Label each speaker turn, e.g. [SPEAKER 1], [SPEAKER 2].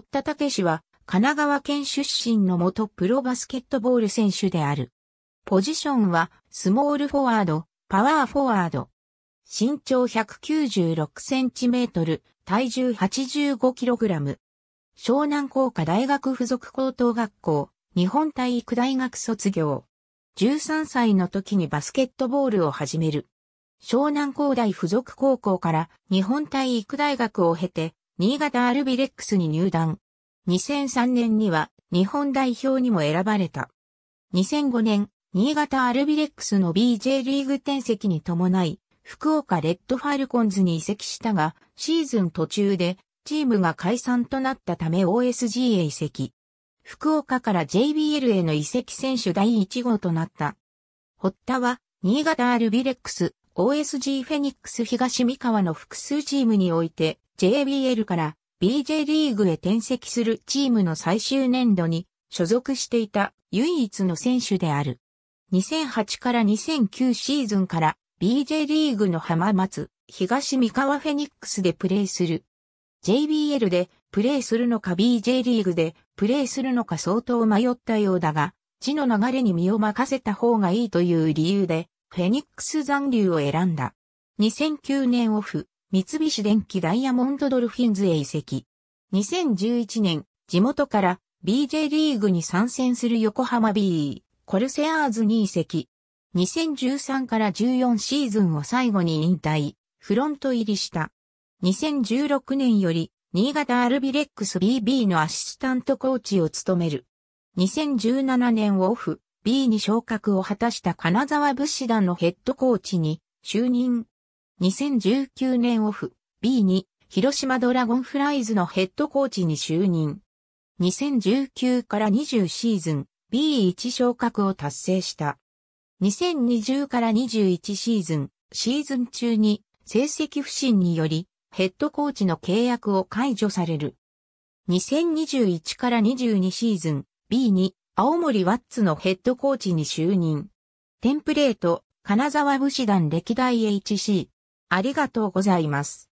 [SPEAKER 1] 堀田武は、神奈川県出身の元プロバスケットボール選手である。ポジションは、スモールフォワード、パワーフォワード。身長1 9 6センチメートル、体重 85kg。湘南工科大学附属高等学校、日本体育大学卒業。13歳の時にバスケットボールを始める。湘南工大附属高校から日本体育大学を経て、新潟アルビレックスに入団。2003年には日本代表にも選ばれた。2005年、新潟アルビレックスの BJ リーグ転籍に伴い、福岡レッドファルコンズに移籍したが、シーズン途中でチームが解散となったため OSG へ移籍。福岡から JBL への移籍選手第1号となった。ホッタは、新潟アルビレックス、OSG フェニックス東三河の複数チームにおいて、JBL から BJ リーグへ転籍するチームの最終年度に所属していた唯一の選手である。2008から2009シーズンから BJ リーグの浜松、東三河フェニックスでプレーする。JBL でプレーするのか BJ リーグでプレーするのか相当迷ったようだが、地の流れに身を任せた方がいいという理由で、フェニックス残留を選んだ。2009年オフ、三菱電機ダイヤモンドドルフィンズへ移籍。2011年、地元から BJ リーグに参戦する横浜 b コルセアーズに移籍。2013から14シーズンを最後に引退、フロント入りした。2016年より、新潟アルビレックス BB のアシスタントコーチを務める。2017年オフ、B に昇格を果たした金沢物資団のヘッドコーチに就任。2019年オフ B2 広島ドラゴンフライズのヘッドコーチに就任。2019から20シーズン B1 昇格を達成した。2020から21シーズン、シーズン中に成績不振によりヘッドコーチの契約を解除される。2021から22シーズン B2 青森ワッツのヘッドコーチに就任。テンプレート、金沢武士団歴代 HC、ありがとうございます。